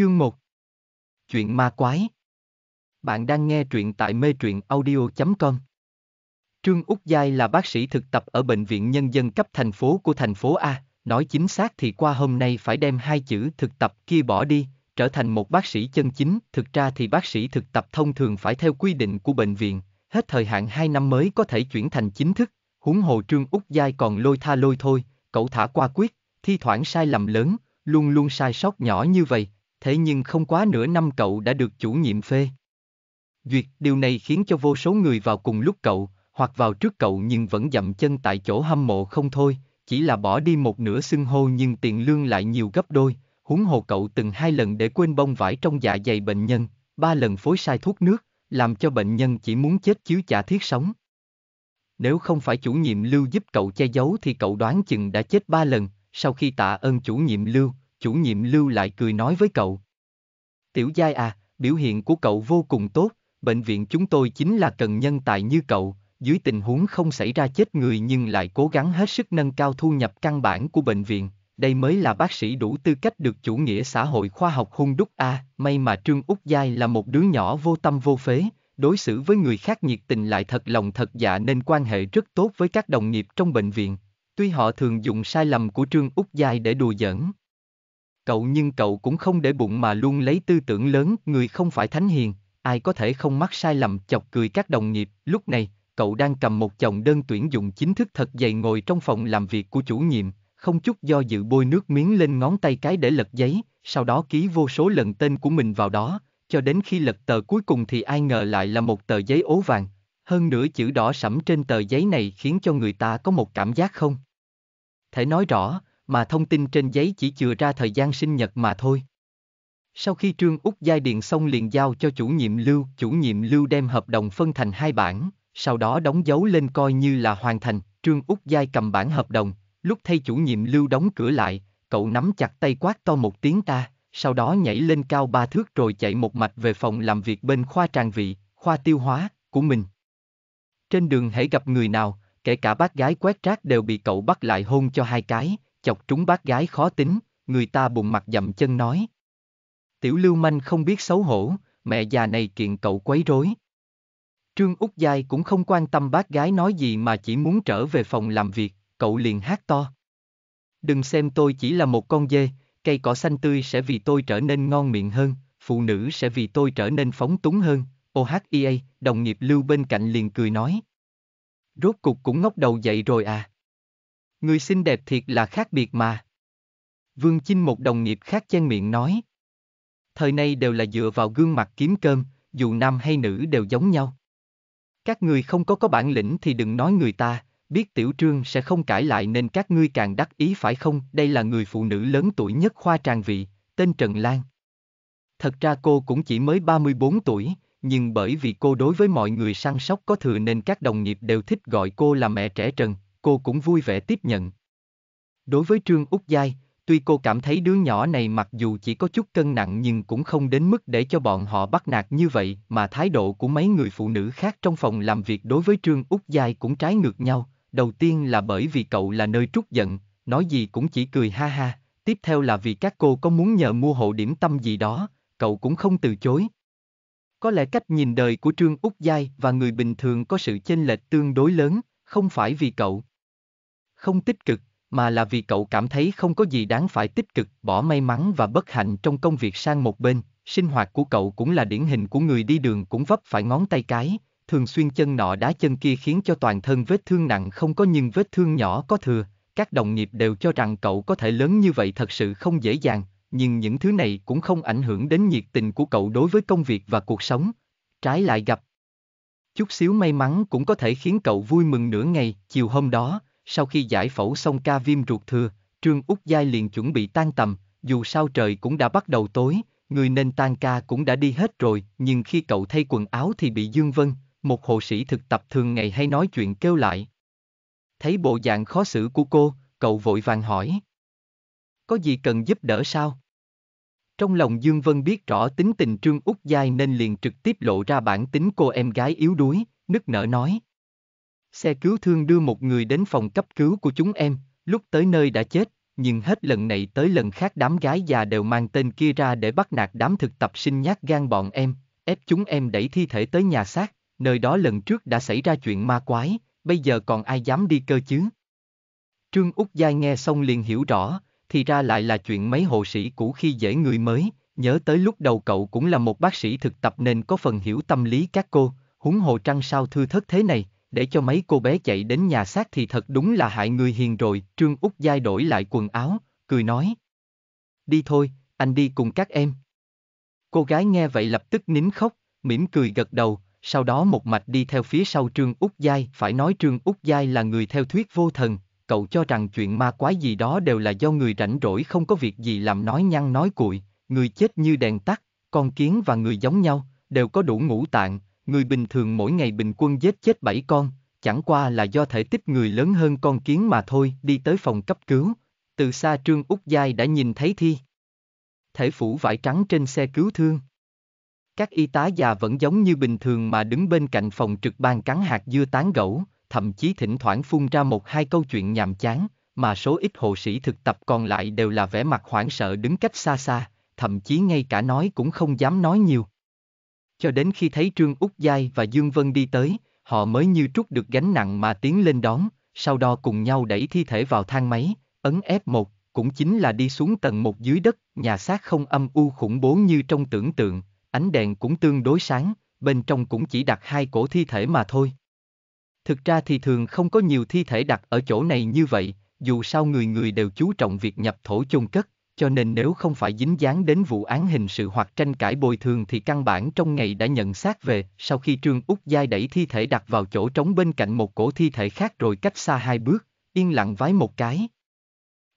Chương 1 Chuyện ma quái Bạn đang nghe truyện tại mê truyện audio.com Trương Úc Giai là bác sĩ thực tập ở Bệnh viện Nhân dân cấp thành phố của thành phố A, nói chính xác thì qua hôm nay phải đem hai chữ thực tập kia bỏ đi, trở thành một bác sĩ chân chính. Thực ra thì bác sĩ thực tập thông thường phải theo quy định của bệnh viện, hết thời hạn 2 năm mới có thể chuyển thành chính thức, huống hồ Trương Úc Giai còn lôi tha lôi thôi, cậu thả qua quyết, thi thoảng sai lầm lớn, luôn luôn sai sót nhỏ như vậy, thế nhưng không quá nửa năm cậu đã được chủ nhiệm phê. Duyệt, điều này khiến cho vô số người vào cùng lúc cậu, hoặc vào trước cậu nhưng vẫn dậm chân tại chỗ hâm mộ không thôi, chỉ là bỏ đi một nửa xưng hô nhưng tiền lương lại nhiều gấp đôi, huống hồ cậu từng hai lần để quên bông vải trong dạ dày bệnh nhân, ba lần phối sai thuốc nước, làm cho bệnh nhân chỉ muốn chết chứ chả thiết sống. Nếu không phải chủ nhiệm lưu giúp cậu che giấu thì cậu đoán chừng đã chết ba lần, sau khi tạ ơn chủ nhiệm lưu, chủ nhiệm lưu lại cười nói với cậu. Tiểu giai à, biểu hiện của cậu vô cùng tốt, bệnh viện chúng tôi chính là cần nhân tài như cậu, dưới tình huống không xảy ra chết người nhưng lại cố gắng hết sức nâng cao thu nhập căn bản của bệnh viện, đây mới là bác sĩ đủ tư cách được chủ nghĩa xã hội khoa học hung đúc a, à, may mà Trương Úc Giai là một đứa nhỏ vô tâm vô phế, đối xử với người khác nhiệt tình lại thật lòng thật dạ nên quan hệ rất tốt với các đồng nghiệp trong bệnh viện. Tuy họ thường dùng sai lầm của Trương Úc Giai để đùa giỡn, Cậu nhưng cậu cũng không để bụng mà luôn lấy tư tưởng lớn, người không phải thánh hiền, ai có thể không mắc sai lầm chọc cười các đồng nghiệp, lúc này, cậu đang cầm một chồng đơn tuyển dụng chính thức thật dày ngồi trong phòng làm việc của chủ nhiệm, không chút do dự bôi nước miếng lên ngón tay cái để lật giấy, sau đó ký vô số lần tên của mình vào đó, cho đến khi lật tờ cuối cùng thì ai ngờ lại là một tờ giấy ố vàng. Hơn nữa chữ đỏ sẫm trên tờ giấy này khiến cho người ta có một cảm giác không. Thể nói rõ, mà thông tin trên giấy chỉ chừa ra thời gian sinh nhật mà thôi. Sau khi Trương Úc Giai Điện xong liền giao cho chủ nhiệm Lưu, chủ nhiệm Lưu đem hợp đồng phân thành hai bản, sau đó đóng dấu lên coi như là hoàn thành, Trương Úc Giai cầm bản hợp đồng, lúc thay chủ nhiệm Lưu đóng cửa lại, cậu nắm chặt tay quát to một tiếng ta, sau đó nhảy lên cao ba thước rồi chạy một mạch về phòng làm việc bên khoa tràng vị, khoa tiêu hóa, của mình. Trên đường hãy gặp người nào, kể cả bác gái quét rác đều bị cậu bắt lại hôn cho hai cái, chọc trúng bác gái khó tính, người ta bụng mặt dậm chân nói. Tiểu lưu manh không biết xấu hổ, mẹ già này kiện cậu quấy rối. Trương Úc Giai cũng không quan tâm bác gái nói gì mà chỉ muốn trở về phòng làm việc, cậu liền hát to. Đừng xem tôi chỉ là một con dê, cây cỏ xanh tươi sẽ vì tôi trở nên ngon miệng hơn, phụ nữ sẽ vì tôi trở nên phóng túng hơn. OHEA, đồng nghiệp lưu bên cạnh liền cười nói. Rốt cục cũng ngóc đầu dậy rồi à. Người xinh đẹp thiệt là khác biệt mà. Vương Chinh một đồng nghiệp khác chen miệng nói. Thời nay đều là dựa vào gương mặt kiếm cơm, dù nam hay nữ đều giống nhau. Các người không có có bản lĩnh thì đừng nói người ta, biết tiểu trương sẽ không cãi lại nên các ngươi càng đắc ý phải không? Đây là người phụ nữ lớn tuổi nhất khoa tràng vị, tên Trần Lan. Thật ra cô cũng chỉ mới 34 tuổi, nhưng bởi vì cô đối với mọi người săn sóc có thừa nên các đồng nghiệp đều thích gọi cô là mẹ trẻ Trần, cô cũng vui vẻ tiếp nhận. Đối với Trương Úc Giai, tuy cô cảm thấy đứa nhỏ này mặc dù chỉ có chút cân nặng nhưng cũng không đến mức để cho bọn họ bắt nạt như vậy mà thái độ của mấy người phụ nữ khác trong phòng làm việc đối với Trương Úc Giai cũng trái ngược nhau, đầu tiên là bởi vì cậu là nơi trút giận, nói gì cũng chỉ cười ha ha, tiếp theo là vì các cô có muốn nhờ mua hộ điểm tâm gì đó, cậu cũng không từ chối. Có lẽ cách nhìn đời của Trương Úc Giai và người bình thường có sự chênh lệch tương đối lớn, không phải vì cậu, không tích cực, mà là vì cậu cảm thấy không có gì đáng phải tích cực, bỏ may mắn và bất hạnh trong công việc sang một bên, sinh hoạt của cậu cũng là điển hình của người đi đường cũng vấp phải ngón tay cái, thường xuyên chân nọ đá chân kia khiến cho toàn thân vết thương nặng không có nhưng vết thương nhỏ có thừa, các đồng nghiệp đều cho rằng cậu có thể lớn như vậy thật sự không dễ dàng, nhưng những thứ này cũng không ảnh hưởng đến nhiệt tình của cậu đối với công việc và cuộc sống. Trái lại gặp chút xíu may mắn cũng có thể khiến cậu vui mừng nửa ngày, chiều hôm đó, sau khi giải phẫu xong ca viêm ruột thừa, Trương Úc Giai liền chuẩn bị tan tầm, dù sao trời cũng đã bắt đầu tối, người nên tan ca cũng đã đi hết rồi, nhưng khi cậu thay quần áo thì bị Dương Vân, một hộ sĩ thực tập thường ngày hay nói chuyện kêu lại. Thấy bộ dạng khó xử của cô, cậu vội vàng hỏi. Có gì cần giúp đỡ sao? Trong lòng Dương Vân biết rõ tính tình Trương Úc Giai nên liền trực tiếp lộ ra bản tính cô em gái yếu đuối, nức nở nói. Xe cứu thương đưa một người đến phòng cấp cứu của chúng em, lúc tới nơi đã chết, nhưng hết lần này tới lần khác đám gái già đều mang tên kia ra để bắt nạt đám thực tập sinh nhát gan bọn em, ép chúng em đẩy thi thể tới nhà xác, nơi đó lần trước đã xảy ra chuyện ma quái, bây giờ còn ai dám đi cơ chứ? Trương Úc Giai nghe xong liền hiểu rõ, thì ra lại là chuyện mấy hộ sĩ cũ khi dễ người mới, nhớ tới lúc đầu cậu cũng là một bác sĩ thực tập nên có phần hiểu tâm lý các cô, huống hồ trăng sao thư thất thế này, để cho mấy cô bé chạy đến nhà xác thì thật đúng là hại người hiền rồi, Trương Úc Giai đổi lại quần áo, cười nói. Đi thôi, anh đi cùng các em. Cô gái nghe vậy lập tức nín khóc, mỉm cười gật đầu, sau đó một mạch đi theo phía sau Trương Úc Giai, phải nói Trương Úc Giai là người theo thuyết vô thần, cậu cho rằng chuyện ma quái gì đó đều là do người rảnh rỗi không có việc gì làm nói nhăn nói cuội, người chết như đèn tắt, con kiến và người giống nhau, đều có đủ ngũ tạng, người bình thường mỗi ngày bình quân giết chết 7 con, chẳng qua là do thể tích người lớn hơn con kiến mà thôi, đi tới phòng cấp cứu. Từ xa Trương Úc Giai đã nhìn thấy Thi. Thể phủ vải trắng trên xe cứu thương. Các y tá già vẫn giống như bình thường mà đứng bên cạnh phòng trực ban cắn hạt dưa tán gẫu, thậm chí thỉnh thoảng phun ra một hai câu chuyện nhàm chán, mà số ít hộ sĩ thực tập còn lại đều là vẻ mặt hoảng sợ đứng cách xa xa, thậm chí ngay cả nói cũng không dám nói nhiều cho đến khi thấy Trương Úc Giai và Dương Vân đi tới, họ mới như trút được gánh nặng mà tiến lên đón, sau đó cùng nhau đẩy thi thể vào thang máy, ấn F1, cũng chính là đi xuống tầng một dưới đất, nhà xác không âm u khủng bố như trong tưởng tượng, ánh đèn cũng tương đối sáng, bên trong cũng chỉ đặt hai cổ thi thể mà thôi. Thực ra thì thường không có nhiều thi thể đặt ở chỗ này như vậy, dù sao người người đều chú trọng việc nhập thổ chôn cất, cho nên nếu không phải dính dáng đến vụ án hình sự hoặc tranh cãi bồi thường thì căn bản trong ngày đã nhận xác về, sau khi Trương Úc Giai đẩy thi thể đặt vào chỗ trống bên cạnh một cổ thi thể khác rồi cách xa hai bước, yên lặng vái một cái.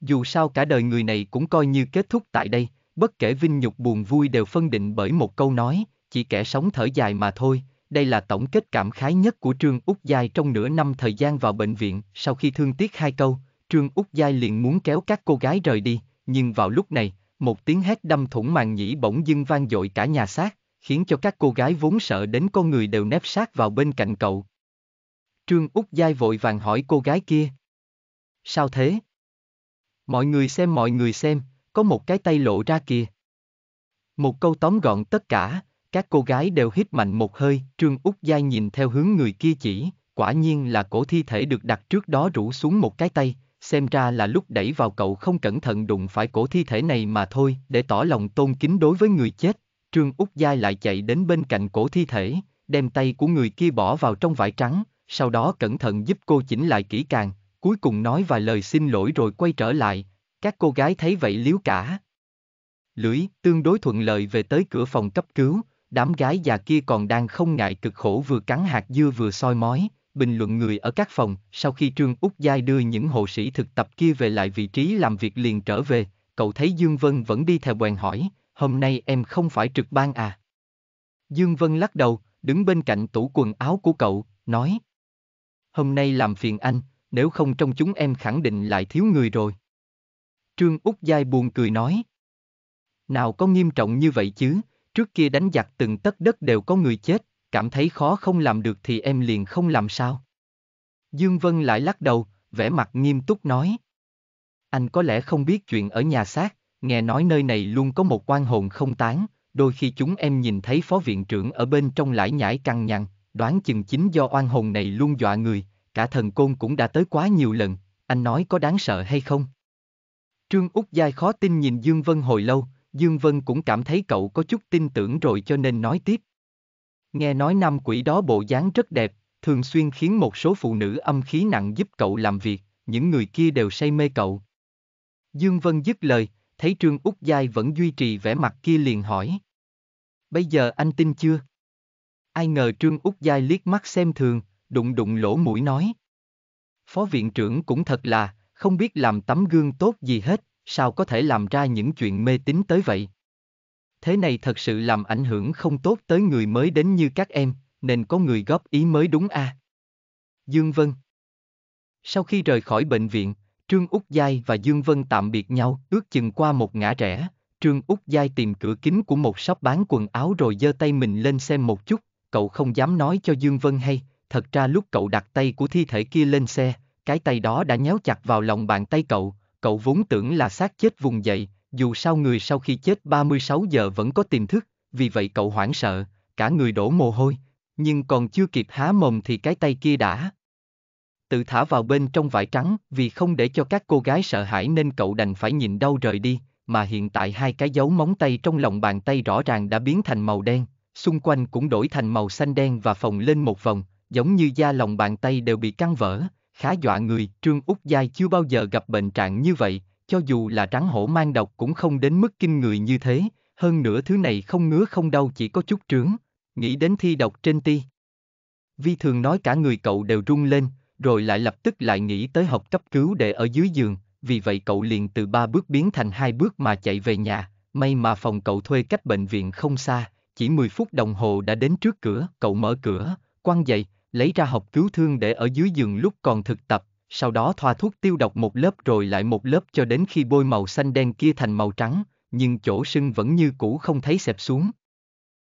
Dù sao cả đời người này cũng coi như kết thúc tại đây, bất kể vinh nhục buồn vui đều phân định bởi một câu nói, chỉ kẻ sống thở dài mà thôi, đây là tổng kết cảm khái nhất của Trương Úc Giai trong nửa năm thời gian vào bệnh viện, sau khi thương tiếc hai câu, Trương Úc Giai liền muốn kéo các cô gái rời đi, nhưng vào lúc này, một tiếng hét đâm thủng màn nhĩ bỗng dưng vang dội cả nhà xác, khiến cho các cô gái vốn sợ đến con người đều nép sát vào bên cạnh cậu. Trương Úc Giai vội vàng hỏi cô gái kia. Sao thế? Mọi người xem mọi người xem, có một cái tay lộ ra kìa. Một câu tóm gọn tất cả, các cô gái đều hít mạnh một hơi, Trương Úc Giai nhìn theo hướng người kia chỉ, quả nhiên là cổ thi thể được đặt trước đó rủ xuống một cái tay, xem ra là lúc đẩy vào cậu không cẩn thận đụng phải cổ thi thể này mà thôi, để tỏ lòng tôn kính đối với người chết. Trương Úc Giai lại chạy đến bên cạnh cổ thi thể, đem tay của người kia bỏ vào trong vải trắng, sau đó cẩn thận giúp cô chỉnh lại kỹ càng, cuối cùng nói vài lời xin lỗi rồi quay trở lại, các cô gái thấy vậy liếu cả. Lưỡi tương đối thuận lợi về tới cửa phòng cấp cứu, đám gái già kia còn đang không ngại cực khổ vừa cắn hạt dưa vừa soi mói, bình luận người ở các phòng, sau khi Trương Úc Giai đưa những hộ sĩ thực tập kia về lại vị trí làm việc liền trở về, cậu thấy Dương Vân vẫn đi theo quèn hỏi, hôm nay em không phải trực ban à? Dương Vân lắc đầu, đứng bên cạnh tủ quần áo của cậu, nói. Hôm nay làm phiền anh, nếu không trong chúng em khẳng định lại thiếu người rồi. Trương Úc Giai buồn cười nói. Nào có nghiêm trọng như vậy chứ, trước kia đánh giặc từng tất đất đều có người chết, cảm thấy khó không làm được thì em liền không làm sao. Dương Vân lại lắc đầu, vẻ mặt nghiêm túc nói. Anh có lẽ không biết chuyện ở nhà xác, nghe nói nơi này luôn có một quan hồn không tán, đôi khi chúng em nhìn thấy phó viện trưởng ở bên trong lải nhải căng nhằn, đoán chừng chính do oan hồn này luôn dọa người, cả thần côn cũng đã tới quá nhiều lần, anh nói có đáng sợ hay không? Trương Úc Giai khó tin nhìn Dương Vân hồi lâu, Dương Vân cũng cảm thấy cậu có chút tin tưởng rồi cho nên nói tiếp. Nghe nói nam quỷ đó bộ dáng rất đẹp, thường xuyên khiến một số phụ nữ âm khí nặng giúp cậu làm việc, những người kia đều say mê cậu. Dương Vân dứt lời, thấy Trương Úc Giai vẫn duy trì vẻ mặt kia liền hỏi. Bây giờ anh tin chưa? Ai ngờ Trương Úc Giai liếc mắt xem thường, đụng đụng lỗ mũi nói. Phó viện trưởng cũng thật là, không biết làm tấm gương tốt gì hết, sao có thể làm ra những chuyện mê tín tới vậy? thế này thật sự làm ảnh hưởng không tốt tới người mới đến như các em, nên có người góp ý mới đúng a. À? Dương Vân Sau khi rời khỏi bệnh viện, Trương Úc Giai và Dương Vân tạm biệt nhau, ước chừng qua một ngã rẽ, Trương Úc Giai tìm cửa kính của một shop bán quần áo rồi giơ tay mình lên xem một chút, cậu không dám nói cho Dương Vân hay, thật ra lúc cậu đặt tay của thi thể kia lên xe, cái tay đó đã nhéo chặt vào lòng bàn tay cậu, cậu vốn tưởng là xác chết vùng dậy, dù sao người sau khi chết 36 giờ vẫn có tiềm thức, vì vậy cậu hoảng sợ, cả người đổ mồ hôi, nhưng còn chưa kịp há mồm thì cái tay kia đã tự thả vào bên trong vải trắng vì không để cho các cô gái sợ hãi nên cậu đành phải nhìn đau rời đi, mà hiện tại hai cái dấu móng tay trong lòng bàn tay rõ ràng đã biến thành màu đen, xung quanh cũng đổi thành màu xanh đen và phồng lên một vòng, giống như da lòng bàn tay đều bị căng vỡ, khá dọa người, Trương Úc Giai chưa bao giờ gặp bệnh trạng như vậy, cho dù là rắn hổ mang độc cũng không đến mức kinh người như thế, hơn nữa thứ này không ngứa không đau chỉ có chút trướng, nghĩ đến thi độc trên ti. Vi thường nói cả người cậu đều rung lên, rồi lại lập tức lại nghĩ tới học cấp cứu để ở dưới giường, vì vậy cậu liền từ ba bước biến thành hai bước mà chạy về nhà, may mà phòng cậu thuê cách bệnh viện không xa, chỉ 10 phút đồng hồ đã đến trước cửa, cậu mở cửa, quăng dậy, lấy ra học cứu thương để ở dưới giường lúc còn thực tập, sau đó thoa thuốc tiêu độc một lớp rồi lại một lớp cho đến khi bôi màu xanh đen kia thành màu trắng, nhưng chỗ sưng vẫn như cũ không thấy xẹp xuống.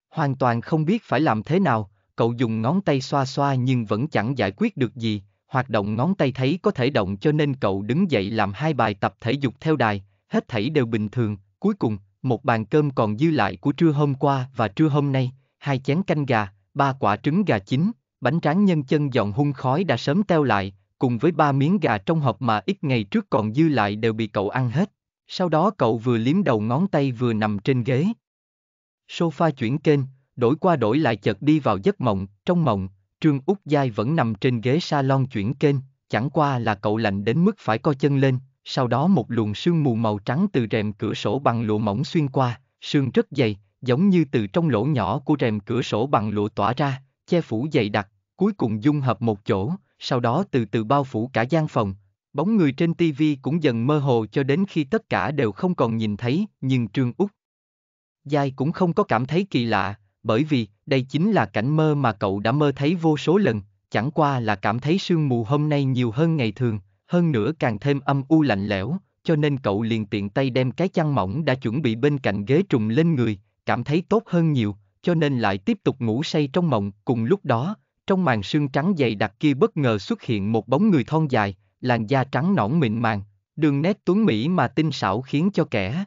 Hoàn toàn không biết phải làm thế nào, cậu dùng ngón tay xoa xoa nhưng vẫn chẳng giải quyết được gì, hoạt động ngón tay thấy có thể động cho nên cậu đứng dậy làm hai bài tập thể dục theo đài, hết thảy đều bình thường, cuối cùng, một bàn cơm còn dư lại của trưa hôm qua và trưa hôm nay, hai chén canh gà, ba quả trứng gà chín, bánh tráng nhân chân giòn hung khói đã sớm teo lại, cùng với ba miếng gà trong hộp mà ít ngày trước còn dư lại đều bị cậu ăn hết. Sau đó cậu vừa liếm đầu ngón tay vừa nằm trên ghế. Sofa chuyển kênh, đổi qua đổi lại chợt đi vào giấc mộng, trong mộng, Trương Úc Giai vẫn nằm trên ghế salon chuyển kênh, chẳng qua là cậu lạnh đến mức phải co chân lên, sau đó một luồng sương mù màu trắng từ rèm cửa sổ bằng lụa mỏng xuyên qua, sương rất dày, giống như từ trong lỗ nhỏ của rèm cửa sổ bằng lụa tỏa ra, che phủ dày đặc, cuối cùng dung hợp một chỗ, sau đó từ từ bao phủ cả gian phòng, bóng người trên tivi cũng dần mơ hồ cho đến khi tất cả đều không còn nhìn thấy, nhưng Trương Úc. Giai cũng không có cảm thấy kỳ lạ, bởi vì đây chính là cảnh mơ mà cậu đã mơ thấy vô số lần, chẳng qua là cảm thấy sương mù hôm nay nhiều hơn ngày thường, hơn nữa càng thêm âm u lạnh lẽo, cho nên cậu liền tiện tay đem cái chăn mỏng đã chuẩn bị bên cạnh ghế trùng lên người, cảm thấy tốt hơn nhiều, cho nên lại tiếp tục ngủ say trong mộng, cùng lúc đó, trong màn sương trắng dày đặc kia bất ngờ xuất hiện một bóng người thon dài, làn da trắng nõn mịn màng, đường nét tuấn mỹ mà tinh xảo khiến cho kẻ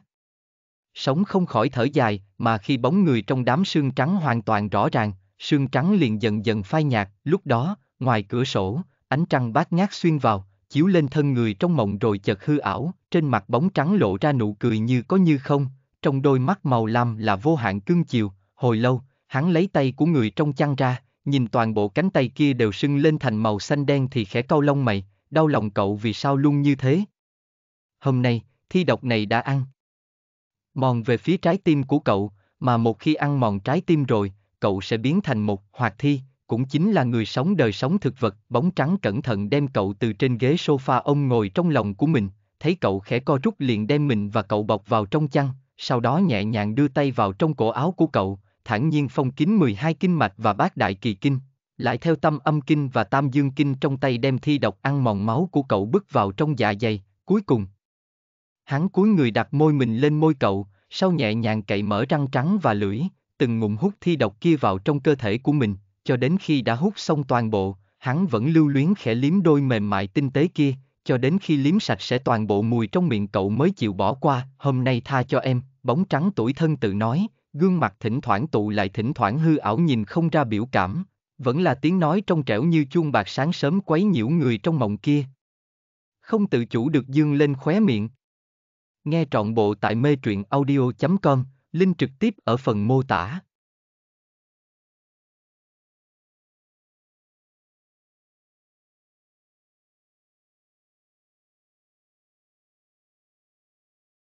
sống không khỏi thở dài, mà khi bóng người trong đám sương trắng hoàn toàn rõ ràng, sương trắng liền dần dần phai nhạt, lúc đó, ngoài cửa sổ, ánh trăng bát ngát xuyên vào, chiếu lên thân người trong mộng rồi chợt hư ảo, trên mặt bóng trắng lộ ra nụ cười như có như không, trong đôi mắt màu lam là vô hạn cương chiều, hồi lâu, hắn lấy tay của người trong chăn ra, nhìn toàn bộ cánh tay kia đều sưng lên thành màu xanh đen thì khẽ cau lông mày, đau lòng cậu vì sao luôn như thế. Hôm nay, thi độc này đã ăn. Mòn về phía trái tim của cậu, mà một khi ăn mòn trái tim rồi, cậu sẽ biến thành một hoạt thi, cũng chính là người sống đời sống thực vật, bóng trắng cẩn thận đem cậu từ trên ghế sofa ông ngồi trong lòng của mình, thấy cậu khẽ co rút liền đem mình và cậu bọc vào trong chăn, sau đó nhẹ nhàng đưa tay vào trong cổ áo của cậu, thản nhiên phong kín 12 kinh mạch và bát đại kỳ kinh, lại theo tâm âm kinh và tam dương kinh trong tay đem thi độc ăn mòn máu của cậu bước vào trong dạ dày, cuối cùng. Hắn cúi người đặt môi mình lên môi cậu, sau nhẹ nhàng cậy mở răng trắng và lưỡi, từng ngụm hút thi độc kia vào trong cơ thể của mình, cho đến khi đã hút xong toàn bộ, hắn vẫn lưu luyến khẽ liếm đôi mềm mại tinh tế kia, cho đến khi liếm sạch sẽ toàn bộ mùi trong miệng cậu mới chịu bỏ qua, hôm nay tha cho em, bóng trắng tuổi thân tự nói, gương mặt thỉnh thoảng tụ lại thỉnh thoảng hư ảo nhìn không ra biểu cảm, vẫn là tiếng nói trong trẻo như chuông bạc sáng sớm quấy nhiễu người trong mộng kia. Không tự chủ được dương lên khóe miệng. Nghe trọn bộ tại mê truyện audio.com, link trực tiếp ở phần mô tả.